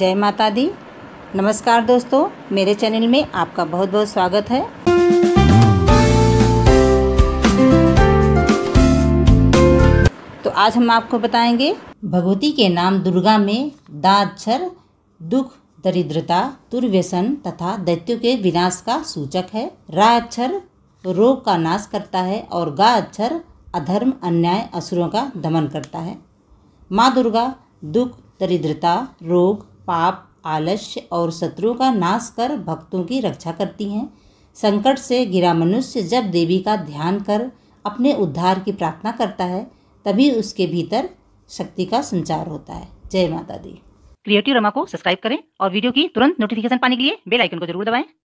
जय माता दी नमस्कार दोस्तों मेरे चैनल में आपका बहुत बहुत स्वागत है तो आज हम आपको बताएंगे भगवती के नाम दुर्गा में दाक्षर दुख दरिद्रता दुर्व्यसन तथा दैत्यों के विनाश का सूचक है रा अक्षर रोग का नाश करता है और गा अक्षर अधर्म अन्याय असुरों का दमन करता है माँ दुर्गा दुख दरिद्रता रोग पाप आलस्य और शत्रुओं का नाश कर भक्तों की रक्षा करती हैं संकट से गिरा मनुष्य जब देवी का ध्यान कर अपने उद्धार की प्रार्थना करता है तभी उसके भीतर शक्ति का संचार होता है जय माता दी क्रिएटिव रमा को सब्सक्राइब करें और वीडियो की तुरंत नोटिफिकेशन पाने के लिए बेल आइकन को जरूर दबाएं